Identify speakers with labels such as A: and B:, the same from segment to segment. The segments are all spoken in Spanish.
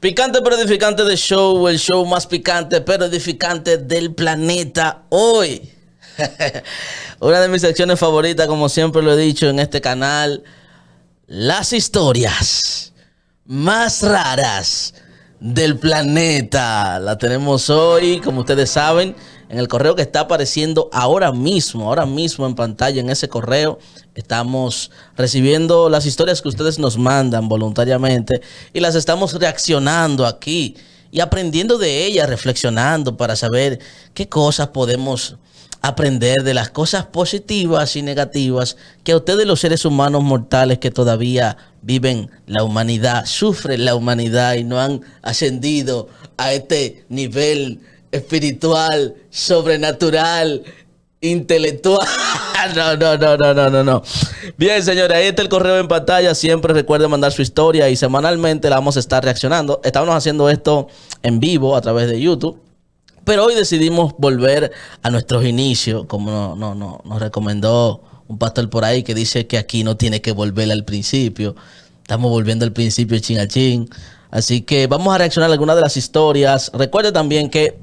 A: Picante pero edificante de show, el show más picante pero edificante del planeta hoy. Una de mis secciones favoritas, como siempre lo he dicho en este canal, las historias más raras del planeta. La tenemos hoy, como ustedes saben, en el correo que está apareciendo ahora mismo, ahora mismo en pantalla, en ese correo, estamos recibiendo las historias que ustedes nos mandan voluntariamente y las estamos reaccionando aquí y aprendiendo de ellas, reflexionando para saber qué cosas podemos aprender de las cosas positivas y negativas que a ustedes los seres humanos mortales que todavía viven la humanidad, sufren la humanidad y no han ascendido a este nivel espiritual, sobrenatural, intelectual. No, no, no, no, no, no, Bien, señores, ahí está el correo en pantalla. Siempre recuerden mandar su historia y semanalmente la vamos a estar reaccionando. Estábamos haciendo esto en vivo a través de YouTube. Pero hoy decidimos volver a nuestros inicios, como no, no, nos recomendó un pastor por ahí que dice que aquí no tiene que volver al principio. Estamos volviendo al principio chin Así que vamos a reaccionar a algunas de las historias. Recuerde también que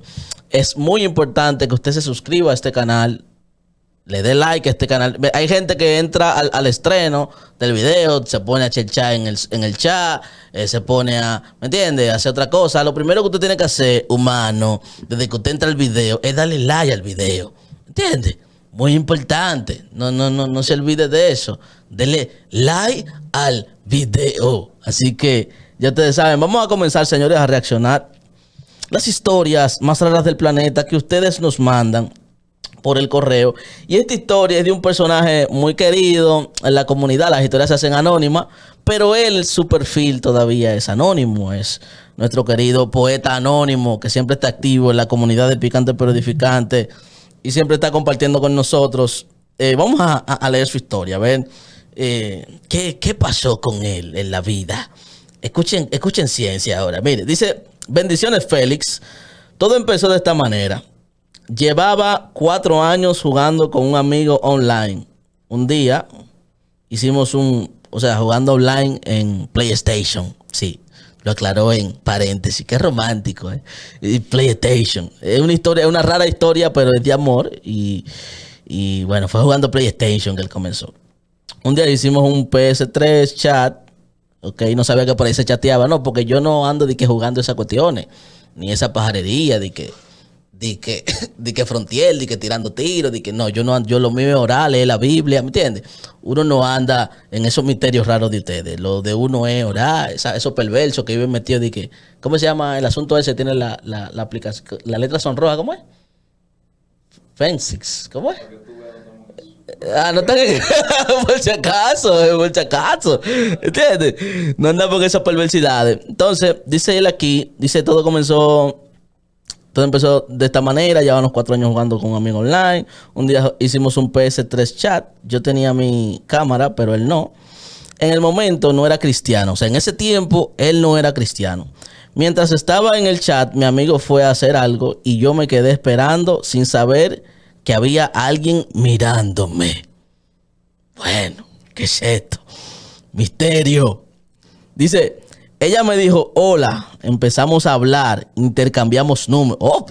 A: es muy importante que usted se suscriba a este canal. Le dé like a este canal. Hay gente que entra al, estreno del video, se pone a chat en el, chat, eh, se pone a, ¿me entiende? Hace otra cosa. Lo primero que usted tiene que hacer, humano, desde que usted entra al video, es darle like al video. ¿Entiende? Muy importante. No, no, no, no se olvide de eso. Dele like al video. Así que ya ustedes saben, vamos a comenzar, señores, a reaccionar las historias más raras del planeta que ustedes nos mandan por el correo. Y esta historia es de un personaje muy querido en la comunidad. Las historias se hacen anónimas, pero él, su perfil todavía es anónimo. Es nuestro querido poeta anónimo que siempre está activo en la comunidad de Picante pero Edificante y siempre está compartiendo con nosotros. Eh, vamos a, leer su historia, a ver eh, ¿qué, qué pasó con él en la vida. Escuchen, escuchen ciencia ahora. Mire, dice, bendiciones Félix. Todo empezó de esta manera. Llevaba cuatro años jugando con un amigo online. Un día hicimos un, o sea, jugando online en PlayStation. Sí, lo aclaró en paréntesis. Qué romántico, ¿eh? PlayStation. Es una historia, una rara historia, pero es de amor. Y, y bueno, fue jugando PlayStation que él comenzó. Un día hicimos un PS3 chat Ok, no sabía que por ahí se chateaba, no, porque yo no ando de que jugando esas cuestiones, ni esa pajarería, de que, de que, de frontier, de que tirando tiros, de que no, yo no ando, yo lo mío es orar, leer la Biblia, ¿me entiendes? Uno no anda en esos misterios raros de ustedes, lo de uno es orar, esos perversos que viven metidos de que, ¿cómo se llama el asunto ese? Tiene la, la, la aplicación, la letra son ¿cómo es? Fensix, ¿cómo es? Ah, no por si acaso, eh, por si acaso. ¿Entiendes? No anda con esas perversidades. Entonces, dice él aquí, dice todo comenzó. Todo empezó de esta manera, llevamos cuatro años jugando con un amigo online. Un día hicimos un PS3 chat. Yo tenía mi cámara, pero él no. En el momento no era cristiano. O sea, en ese tiempo él no era cristiano. Mientras estaba en el chat, mi amigo fue a hacer algo y yo me quedé esperando sin saber que había alguien mirándome. Bueno, ¿qué es esto? Misterio. Dice, ella me dijo, hola, empezamos a hablar, intercambiamos números. Oh,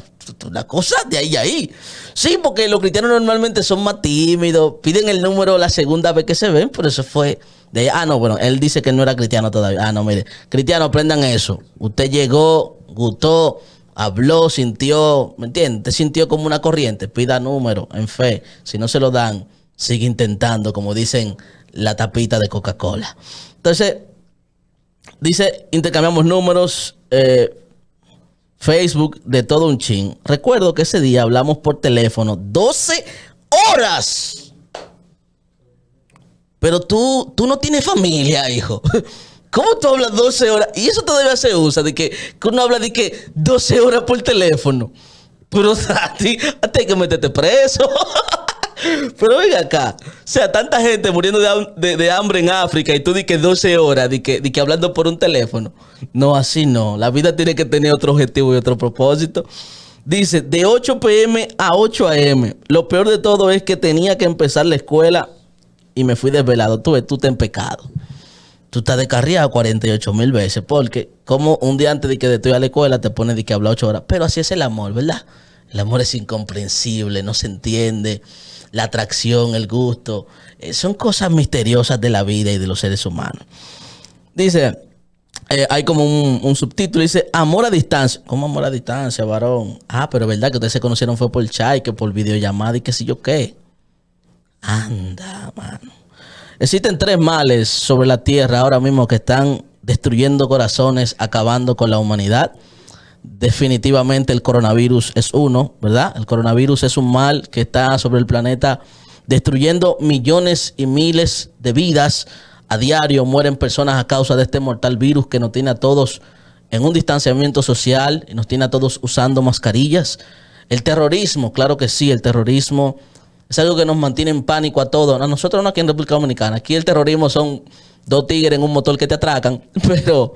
A: la cosa de ahí a ahí. Sí, porque los cristianos normalmente son más tímidos, piden el número la segunda vez que se ven, por eso fue de Ah, no, bueno, él dice que no era cristiano todavía. Ah, no, mire, cristiano, aprendan eso. Usted llegó, gustó, habló, sintió, ¿me entiendes? Te sintió como una corriente, pida número en fe. Si no se lo dan, sigue intentando, como dicen la tapita de Coca-Cola. Entonces, dice, intercambiamos números, eh, Facebook, de todo un chin. Recuerdo que ese día hablamos por teléfono 12 horas. Pero tú, tú no tienes familia, hijo. ¿Cómo tú hablas 12 horas? Y eso todavía se usa, de que, uno habla de que 12 horas por teléfono. Pero a ti, a ti hay que meterte preso. Pero venga acá, o sea, tanta gente muriendo de, hambre en África y tú di que 12 horas, di que, que hablando por un teléfono. No, así no. La vida tiene que tener otro objetivo y otro propósito. Dice, de 8 pm a 8 am. Lo peor de todo es que tenía que empezar la escuela y me fui desvelado. Tú, tú te en pecado tú estás descarriado 48 mil veces, porque como un día antes de que te estoy a la escuela te pones de que habla 8 horas, pero así es el amor, ¿verdad? El amor es incomprensible, no se entiende, la atracción, el gusto, eh, son cosas misteriosas de la vida y de los seres humanos. Dice, eh, hay como un, subtítulo, dice amor a distancia. ¿Cómo amor a distancia, varón? Ah, pero verdad que ustedes se conocieron fue por chat, que por videollamada y que si yo qué. Anda, mano. Existen tres males sobre la tierra ahora mismo que están destruyendo corazones, acabando con la humanidad. Definitivamente el coronavirus es uno, ¿verdad? El coronavirus es un mal que está sobre el planeta destruyendo millones y miles de vidas. A diario mueren personas a causa de este mortal virus que nos tiene a todos en un distanciamiento social y nos tiene a todos usando mascarillas. El terrorismo, claro que sí, el terrorismo es algo que nos mantiene en pánico a todos. A nosotros no aquí en República Dominicana. Aquí el terrorismo son dos tigres en un motor que te atracan. Pero,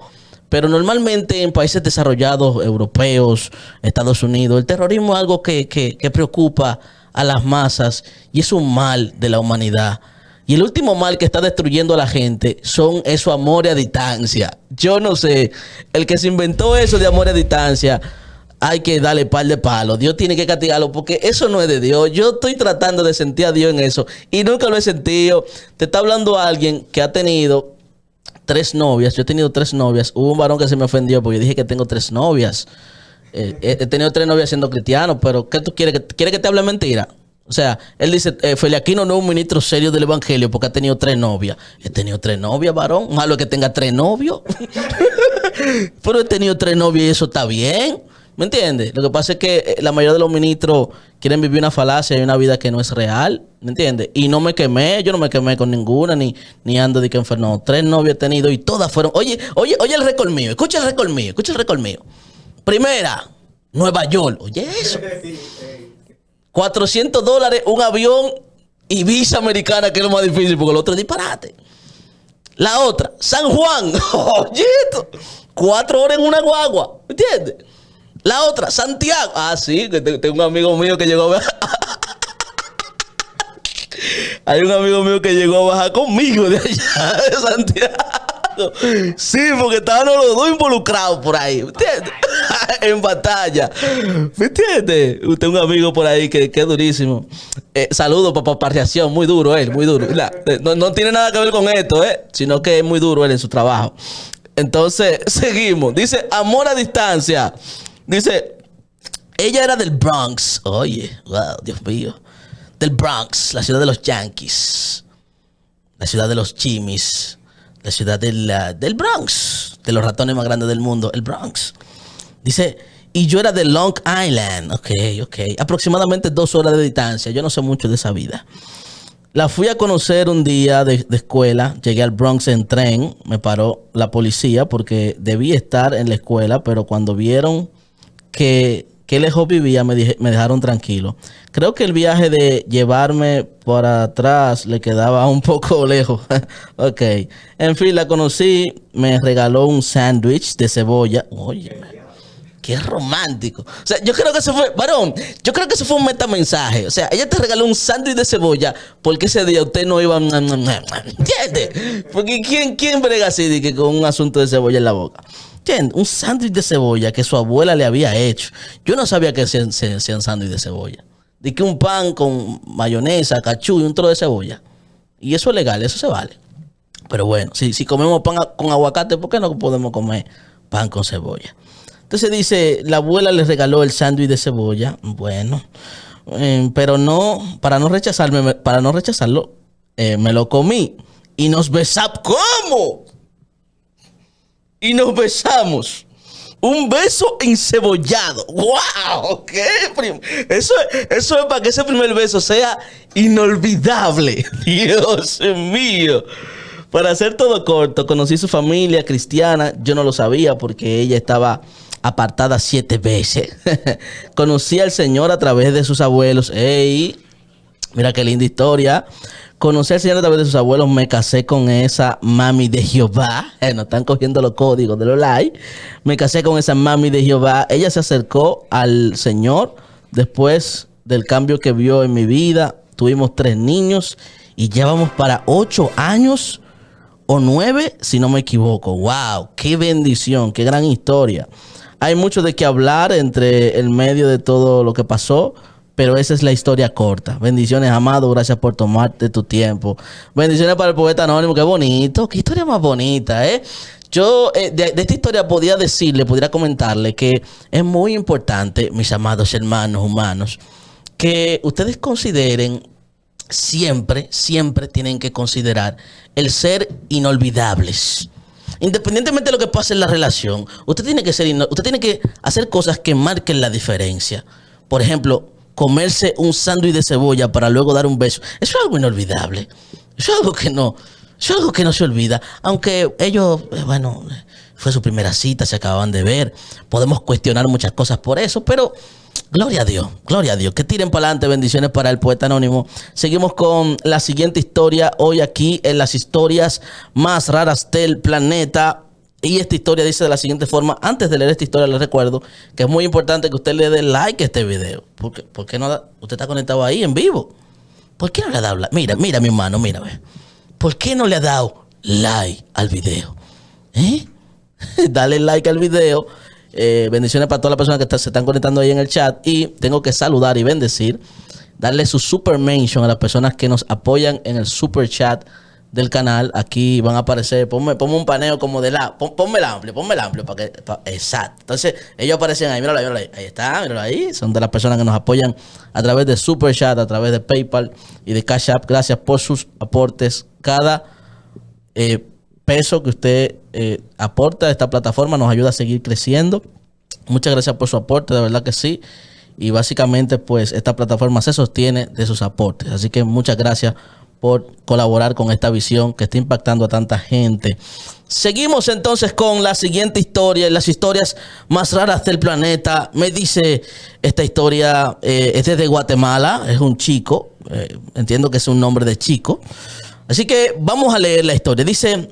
A: pero normalmente en países desarrollados, europeos, Estados Unidos, el terrorismo es algo que, preocupa a las masas y es un mal de la humanidad. Y el último mal que está destruyendo a la gente son esos amores a distancia. Yo no sé, el que se inventó eso de amor a distancia hay que darle pal de palo Dios tiene que castigarlo porque eso no es de Dios. Yo estoy tratando de sentir a Dios en eso y nunca lo he sentido. Te está hablando alguien que ha tenido tres novias. Yo he tenido tres novias. Hubo un varón que se me ofendió porque dije que tengo tres novias. Eh, he tenido tres novias siendo cristiano, pero ¿qué tú quieres? ¿Quieres que te hable mentira? O sea, él dice, eh, no es un ministro serio del Evangelio porque ha tenido tres novias. He tenido tres novias, varón. Malo que tenga tres novios. Pero he tenido tres novias y eso está bien. ¿Me entiendes? Lo que pasa es que eh, la mayoría de los ministros quieren vivir una falacia y una vida que no es real. ¿Me entiendes? Y no me quemé, yo no me quemé con ninguna, ni, ni ando de que enfermo. Tres novias he tenido y todas fueron. Oye, oye, oye el récord mío, escucha el récord mío, escucha el récord mío. Primera, Nueva York. Oye, eso. 400 dólares, un avión y visa americana, que es lo más difícil, porque el otro es disparate. La otra, San Juan. Oye, esto. Cuatro horas en una guagua. ¿Me entiendes? La otra, Santiago. Ah, sí, tengo un amigo mío que llegó a bajar. Hay un amigo mío que llegó a bajar conmigo de allá, de Santiago. Sí, porque estaban los dos involucrados por ahí. ¿Entiendes? en batalla. ¿Me entiendes? Usted un amigo por ahí que, es durísimo. Saludo eh, saludos, papá Muy duro él, muy duro. Eh, no, tiene nada que ver con esto, ¿eh? sino que es muy duro él en su trabajo. Entonces, seguimos. Dice, amor a distancia. Dice, ella era del Bronx. Oye, wow, Dios mío. Del Bronx, la ciudad de los Yankees, la ciudad de los Chimis, la ciudad del Bronx, de los ratones más grandes del mundo, el Bronx. Dice, y yo era de Long Island. Ok, ok. Aproximadamente dos horas de distancia. Yo no sé mucho de esa vida. La fui a conocer un día de, de, escuela. Llegué al Bronx en tren. Me paró la policía porque debí estar en la escuela, pero cuando vieron que, lejos vivía me, dije, me dejaron tranquilo. Creo que el viaje de llevarme para atrás le quedaba un poco lejos. ok. En fin, la conocí, me regaló un sándwich de cebolla. Oye, qué romántico. O sea, yo creo que eso fue, varón, yo creo que eso fue un metamensaje. O sea, ella te regaló un sándwich de cebolla porque ese día usted no iba. ¿Entiendes? Porque ¿quién, quién brega así que con un asunto de cebolla en la boca? Un sándwich de cebolla que su abuela le había hecho. Yo no sabía que sean se, sándwich de cebolla. De que un pan con mayonesa, cachú y un trozo de cebolla. Y eso es legal, eso se vale. Pero bueno, si, si comemos pan con aguacate, ¿por qué no podemos comer pan con cebolla? Entonces dice, la abuela le regaló el sándwich de cebolla. Bueno, em, pero no, para no rechazarme, para no rechazarlo, eh, me lo comí. Y nos besamos. ¿Cómo? y nos besamos. Un beso encebollado. ¡Wow! ¿Qué? Eso, eso es para que ese primer beso sea inolvidable. Dios mío. Para hacer todo corto, conocí su familia cristiana. Yo no lo sabía porque ella estaba apartada siete veces. conocí al Señor a través de sus abuelos. ¡Ey! Mira qué linda historia. Conocí al Señor a través de sus abuelos, me casé con esa mami de Jehová. Eh, están cogiendo los códigos de los likes. Me casé con esa mami de Jehová. Ella se acercó al Señor después del cambio que vio en mi vida. Tuvimos tres niños y ya vamos para ocho años o nueve, si no me equivoco. ¡Wow! ¡Qué bendición! ¡Qué gran historia! Hay mucho de qué hablar entre el medio de todo lo que pasó, pero esa es la historia corta. Bendiciones, amado, gracias por tomarte tu tiempo. Bendiciones para el poeta anónimo, qué bonito, qué historia más bonita, ¿eh? Yo eh, de, esta historia podía decirle, podría comentarle que es muy importante, mis amados hermanos humanos, que ustedes consideren siempre, siempre tienen que considerar el ser inolvidables. Independientemente de lo que pase en la relación, usted tiene que ser, usted tiene que hacer cosas que marquen la diferencia. Por ejemplo, comerse un sándwich de cebolla para luego dar un beso. Eso es algo inolvidable. Eso es algo que no, eso es algo que no se olvida. Aunque ellos, eh, bueno, fue su primera cita, se acababan de ver. Podemos cuestionar muchas cosas por eso, pero gloria a Dios, gloria a Dios. Que tiren para adelante, bendiciones para el poeta anónimo. Seguimos con la siguiente historia hoy aquí en las historias más raras del planeta. Y esta historia dice de la siguiente forma, antes de leer esta historia les recuerdo que es muy importante que usted le dé like a este video, porque, qué no usted está conectado ahí en vivo. ¿Por qué no le ha dado like? Mira, mira mi hermano, mira, ve. ¿Por qué no le ha dado like al video? ¿Eh? Dale like al video. Eh, bendiciones para todas las personas que se están conectando ahí en el chat. Y tengo que saludar y bendecir. Darle su super mention a las personas que nos apoyan en el super chat del canal, aquí van a aparecer, ponme, ponme un paneo como de la, ponme el amplio, ponme el amplio para que, exacto. Entonces, ellos aparecen ahí, míralo ahí, ahí, está, míralo ahí, son de las personas que nos apoyan a través de Super Chat, a través de PayPal y de Cash App. Gracias por sus aportes. Cada eh, peso que usted eh, aporta a esta plataforma nos ayuda a seguir creciendo. Muchas gracias por su aporte, de verdad que sí. Y básicamente, pues, esta plataforma se sostiene de sus aportes. Así que muchas gracias por colaborar con esta visión que está impactando a tanta gente. Seguimos entonces con la siguiente historia las historias más raras del planeta. Me dice esta historia, eh, es desde Guatemala, es un chico, eh, entiendo que es un nombre de chico. Así que vamos a leer la historia. Dice,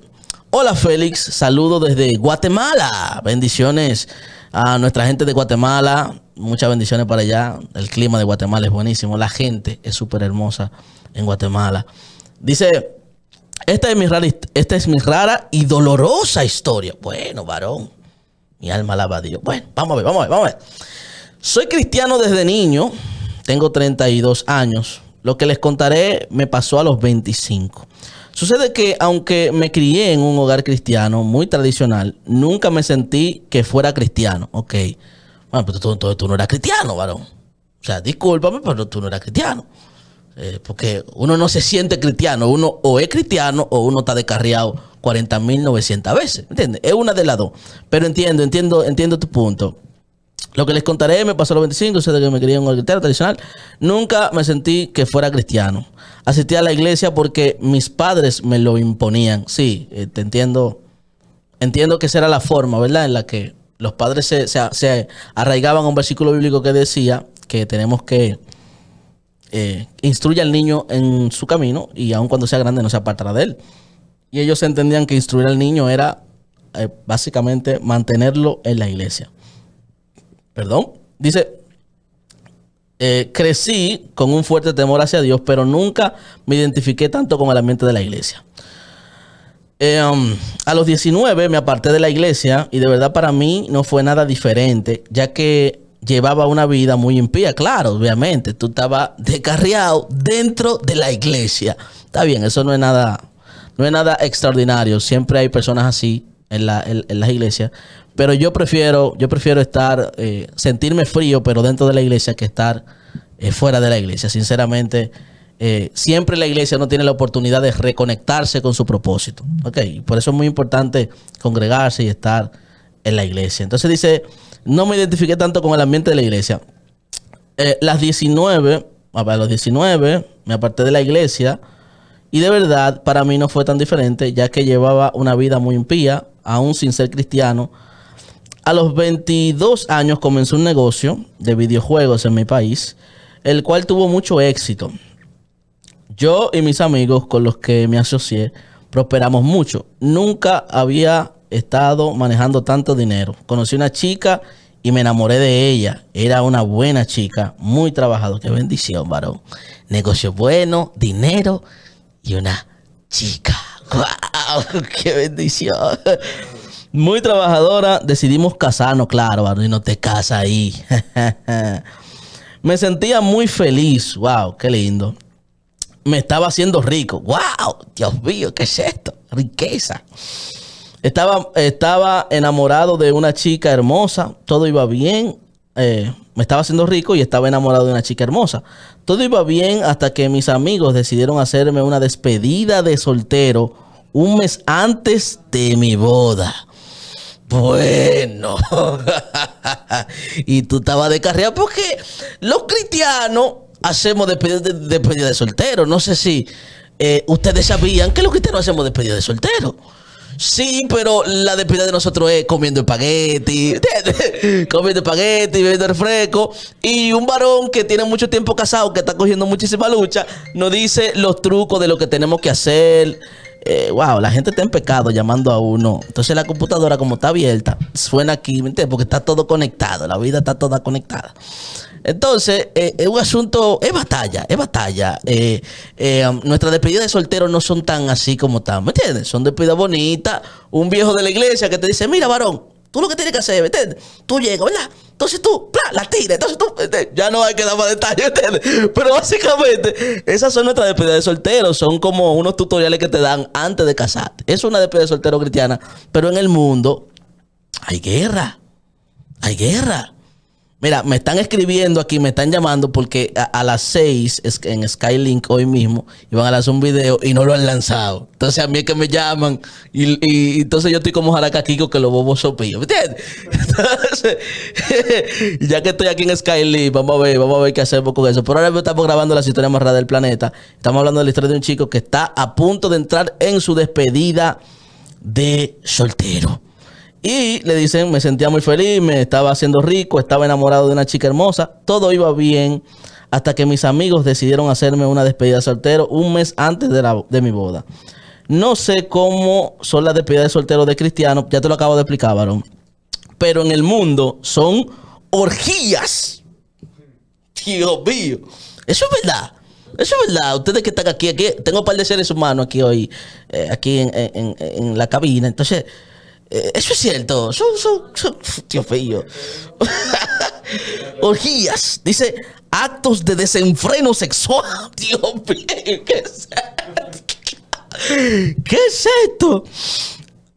A: hola Félix, saludo desde Guatemala. Bendiciones a nuestra gente de Guatemala, muchas bendiciones para allá. El clima de Guatemala es buenísimo. La gente es súper hermosa en Guatemala. Dice, esta es, mi rara, esta es mi rara y dolorosa historia. Bueno, varón, mi alma va a Dios. Bueno, vamos a ver, vamos a ver, vamos a ver. Soy cristiano desde niño, tengo 32 años. Lo que les contaré me pasó a los 25. Sucede que aunque me crié en un hogar cristiano muy tradicional, nunca me sentí que fuera cristiano. Ok. Bueno, pero tú, no eras cristiano, varón. O sea, discúlpame, pero tú no eras cristiano. Eh, porque uno no se siente cristiano, uno o es cristiano o uno está descarriado 40.900 veces. ¿Entiendes? Es una de las dos. Pero entiendo, entiendo, entiendo tu punto. Lo que les contaré me pasó a los 25, que me crié en un tradicional. Nunca me sentí que fuera cristiano. Asistí a la iglesia porque mis padres me lo imponían. Sí, eh, te entiendo. Entiendo que esa era la forma, ¿verdad? En la que los padres se, arraigaban a un versículo bíblico que decía que tenemos que eh, instruir al niño en su camino y aun cuando sea grande no se apartará de él. Y ellos entendían que instruir al niño era eh, básicamente mantenerlo en la iglesia. Perdón. Dice, eh, crecí con un fuerte temor hacia Dios, pero nunca me identifiqué tanto con el ambiente de la iglesia. Eh, um, a los 19 me aparté de la iglesia y de verdad para mí no fue nada diferente, ya que llevaba una vida muy impía, claro, obviamente, tú estabas descarriado dentro de la iglesia. Está bien, eso no es nada, no es nada extraordinario, siempre hay personas así en, la, en, las iglesias, pero yo prefiero, yo prefiero estar, eh, sentirme frío, pero dentro de la iglesia que estar eh, fuera de la iglesia. Sinceramente, eh, siempre la iglesia no tiene la oportunidad de reconectarse con su propósito. Okay. Por eso es muy importante congregarse y estar en la iglesia. Entonces dice, no me identifiqué tanto con el ambiente de la iglesia. las 19, a los 19, me aparté de la iglesia y de verdad, para mí no fue tan diferente, ya que llevaba una vida muy impía, aún sin ser cristiano. A los 22 años comenzó un negocio de videojuegos en mi país, el cual tuvo mucho éxito. Yo y mis amigos con los que me asocié prosperamos mucho. Nunca había estado manejando tanto dinero. Conocí una chica y me enamoré de ella. Era una buena chica, muy trabajadora. Qué bendición, varón. Negocio bueno, dinero y una chica. ¡Wow! ¡Qué bendición! Muy trabajadora, decidimos casarnos, claro, y no te casas ahí. Me sentía muy feliz, wow, qué lindo. Me estaba haciendo rico, wow, Dios mío, ¿qué es esto? Riqueza. Estaba, estaba enamorado de una chica hermosa, todo iba bien, eh, me estaba haciendo rico y estaba enamorado de una chica hermosa. Todo iba bien hasta que mis amigos decidieron hacerme una despedida de soltero un mes antes de mi boda. Bueno, y tú estabas de carrera porque los cristianos hacemos despedida de, soltero. No sé si eh, ustedes sabían que los cristianos hacemos despedida de soltero. Sí, pero la despedida de nosotros es comiendo espagueti, comiendo espagueti, bebiendo refresco. Y un varón que tiene mucho tiempo casado, que está cogiendo muchísima lucha, nos dice los trucos de lo que tenemos que hacer. Eh, wow, la gente está en pecado llamando a uno. Entonces la computadora, como está abierta, suena aquí, ¿me Porque está todo conectado, la vida está toda conectada. Entonces, eh, es un asunto, es batalla, es batalla. Eh, eh, nuestras despedidas de soltero no son tan así como están, ¿me entiendes? Son despedidas bonitas. Un viejo de la iglesia que te dice, mira, varón, tú lo que tienes que hacer, ¿me entiendes? Tú llegas, ¿verdad? Entonces tú, la tira entonces tú, este, ya no hay que dar más detalles, ¿entiendes? Pero básicamente, esas son nuestras despedidas de soltero son como unos tutoriales que te dan antes de casarte. Es una despedida de soltero cristiana, pero en el mundo hay guerra, hay guerra. Mira, me están escribiendo aquí, me están llamando porque a, las 6 en Skylink hoy mismo iban a lanzar un video y no lo han lanzado. Entonces a mí es que me llaman y, entonces yo estoy como Jaracaquico que lo bobo sopillo ¿Me entiendes? Entonces, ya que estoy aquí en Skylink, vamos a ver, vamos a ver qué hacemos con eso. Por ahora estamos grabando la historia más rara del planeta. Estamos hablando de la historia de un chico que está a punto de entrar en su despedida de soltero. Y le dicen, me sentía muy feliz, me estaba haciendo rico, estaba enamorado de una chica hermosa, todo iba bien hasta que mis amigos decidieron hacerme una despedida de soltero un mes antes de, la, de mi boda. No sé cómo son las despedidas de soltero de cristianos, ya te lo acabo de explicar, varón. Pero en el mundo son orgías. Dios mío. Eso es verdad. Eso es verdad. Ustedes que están aquí, aquí tengo un par de seres humanos aquí hoy, eh, aquí en la cabina. Entonces, eh, eso es cierto. Son, son, son Orgías. Dice actos de desenfreno sexual. Tío feo ¿Qué es, ¿Qué es esto?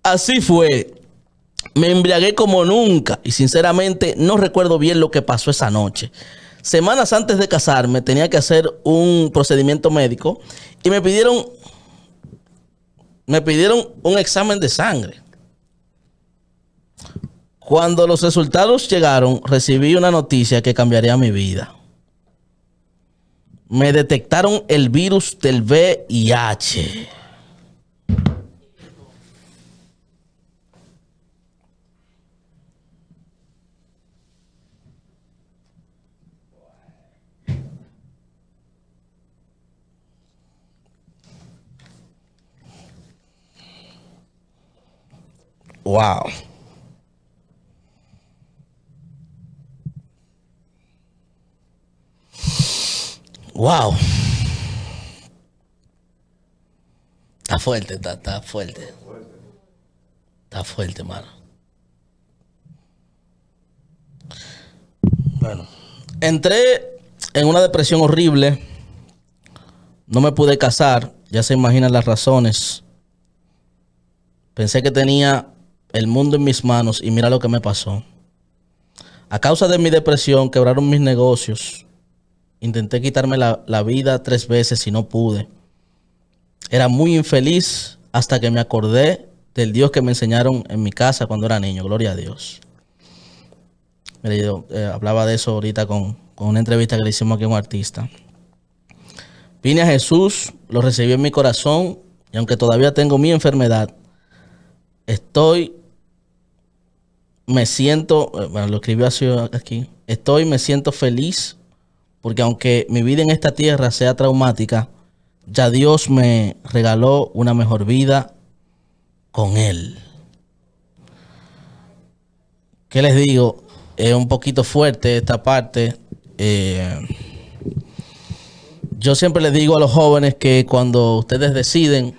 A: Así fue. Me embriagué como nunca y sinceramente no recuerdo bien lo que pasó esa noche. Semanas antes de casarme tenía que hacer un procedimiento médico y me pidieron me pidieron un examen de sangre. Cuando los resultados llegaron, recibí una noticia que cambiaría mi vida. Me detectaron el virus del VIH. Wow. Wow. Está fuerte, está, fuerte. Está fuerte, mano. Bueno, entré en una depresión horrible. No me pude casar. Ya se imaginan las razones. Pensé que tenía el mundo en mis manos y mira lo que me pasó. A causa de mi depresión quebraron mis negocios. Intenté quitarme la, vida tres veces y no pude. Era muy infeliz hasta que me acordé del Dios que me enseñaron en mi casa cuando era niño. Gloria a Dios. Eh, hablaba de eso ahorita con, con, una entrevista que le hicimos aquí a un artista. Vine a Jesús, lo recibí en mi corazón y aunque todavía tengo mi enfermedad, estoy, me siento, eh, bueno, lo escribió así aquí, estoy, me siento feliz porque aunque mi vida en esta tierra sea traumática, ya Dios me regaló una mejor vida con Él. ¿Qué les digo? Es un poquito fuerte esta parte. Eh, yo siempre les digo a los jóvenes que cuando ustedes deciden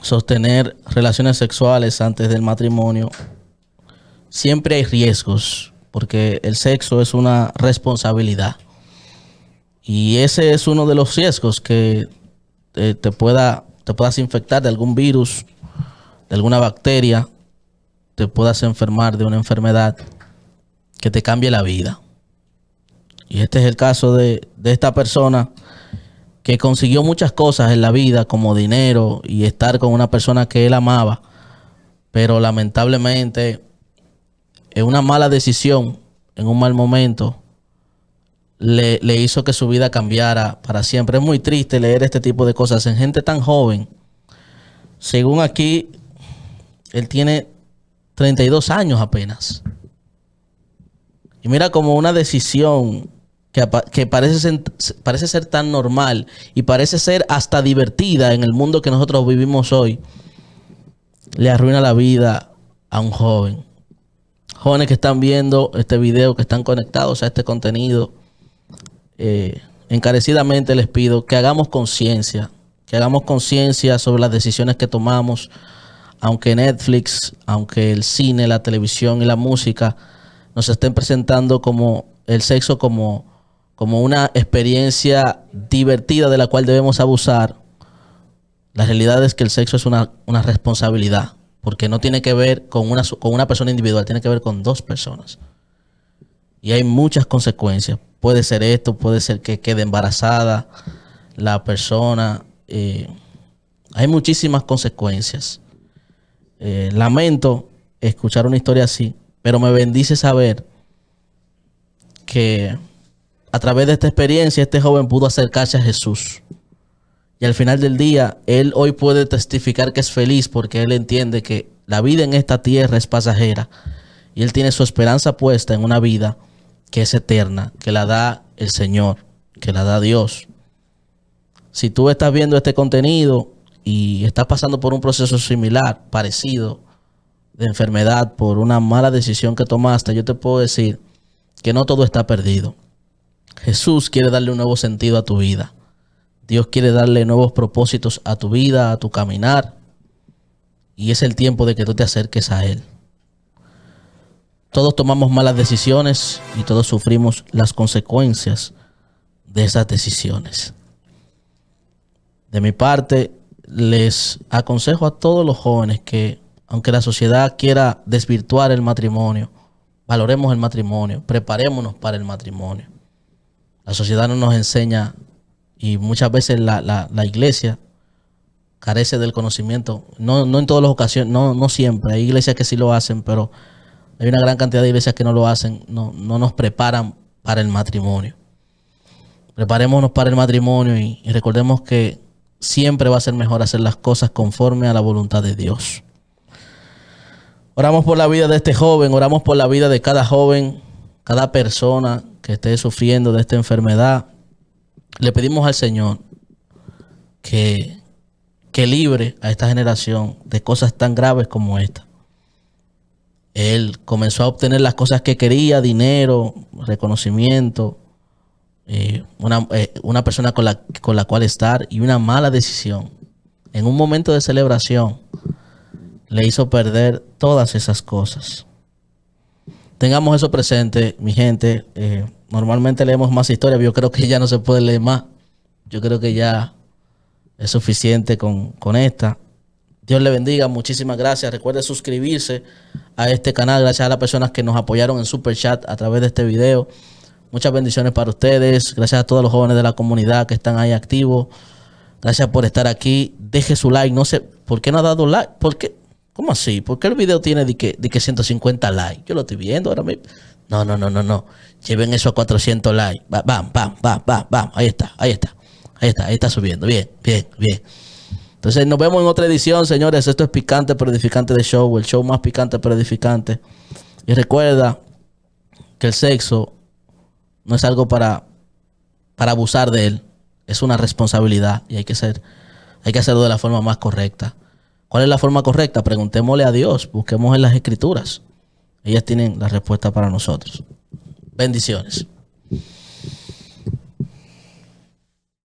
A: sostener relaciones sexuales antes del matrimonio, siempre hay riesgos, porque el sexo es una responsabilidad. Y ese es uno de los riesgos que eh, te, pueda, te puedas infectar de algún virus, de alguna bacteria, te puedas enfermar de una enfermedad que te cambie la vida. Y este es el caso de, de esta persona que consiguió muchas cosas en la vida, como dinero y estar con una persona que él amaba, pero lamentablemente en una mala decisión, en un mal momento, le, hizo que su vida cambiara para siempre. Es muy triste leer este tipo de cosas en gente tan joven. Según aquí, él tiene 32 años apenas. Y mira como una decisión que, parece, parece ser tan normal y parece ser hasta divertida en el mundo que nosotros vivimos hoy, le arruina la vida a un joven. Jóvenes que están viendo este video, que están conectados a este contenido, eh, encarecidamente les pido que hagamos conciencia, que hagamos conciencia sobre las decisiones que tomamos, aunque Netflix, aunque el cine, la televisión y la música nos estén presentando como el sexo como, como una experiencia divertida de la cual debemos abusar, la realidad es que el sexo es una, responsabilidad, porque no tiene que ver con una, con una persona individual, tiene que ver con dos personas y hay muchas consecuencias. Puede ser esto, puede ser que quede embarazada la persona. Eh, hay muchísimas consecuencias. Eh, lamento escuchar una historia así, pero me bendice saber que a través de esta experiencia este joven pudo acercarse a Jesús. Y al final del día, él hoy puede testificar que es feliz porque él entiende que la vida en esta tierra es pasajera. Y él tiene su esperanza puesta en una vida que es eterna, que la da el Señor, que la da Dios. Si tú estás viendo este contenido y estás pasando por un proceso similar, parecido, de enfermedad, por una mala decisión que tomaste, yo te puedo decir que no todo está perdido. Jesús quiere darle un nuevo sentido a tu vida. Dios quiere darle nuevos propósitos a tu vida, a tu caminar. Y es el tiempo de que tú te acerques a Él. Todos tomamos malas decisiones y todos sufrimos las consecuencias de esas decisiones. De mi parte, les aconsejo a todos los jóvenes que, aunque la sociedad quiera desvirtuar el matrimonio, valoremos el matrimonio, preparémonos para el matrimonio. La sociedad no nos enseña y muchas veces la, la, iglesia carece del conocimiento, no, no en todas las ocasiones, no, no siempre, hay iglesias que sí lo hacen, pero hay una gran cantidad de iglesias que no lo hacen, no, nos preparan para el matrimonio. Preparémonos para el matrimonio y, recordemos que siempre va a ser mejor hacer las cosas conforme a la voluntad de Dios. Oramos por la vida de este joven, oramos por la vida de cada joven, cada persona que esté sufriendo de esta enfermedad. Le pedimos al Señor que, que libre a esta generación de cosas tan graves como esta él comenzó a obtener las cosas que quería, dinero, reconocimiento, eh, eh, una, persona con la, cual estar y una mala decisión. En un momento de celebración le hizo perder todas esas cosas. Tengamos eso presente, mi gente. Eh, normalmente leemos más historias, pero yo creo que ya no se puede leer más. Yo creo que ya es suficiente con, con esta. Dios le bendiga, muchísimas gracias. Recuerde suscribirse a este canal, gracias a las personas que nos apoyaron en Super Chat a través de este video. Muchas bendiciones para ustedes, gracias a todos los jóvenes de la comunidad que están ahí activos. Gracias por estar aquí. Deje su like, no sé, ¿por qué no ha dado like? ¿Por qué? ¿Cómo así? ¿Por qué el video tiene de que, 150 likes? Yo lo estoy viendo ahora mismo. No, no, no, no, no. Lleven eso a 400 likes. Bam, bam, bam, bam, bam. Ahí está, ahí está. Ahí está, ahí está subiendo. Bien, bien, bien. Entonces nos vemos en otra edición, señores. Esto es Picante pero edificante de show, el show más picante pero edificante. Y recuerda que el sexo no es algo para, para abusar de él. Es una responsabilidad y hay que, hay que hacerlo de la forma más correcta. ¿Cuál es la forma correcta? Preguntémosle a Dios, busquemos en las escrituras. Ellas tienen la respuesta para nosotros. Bendiciones.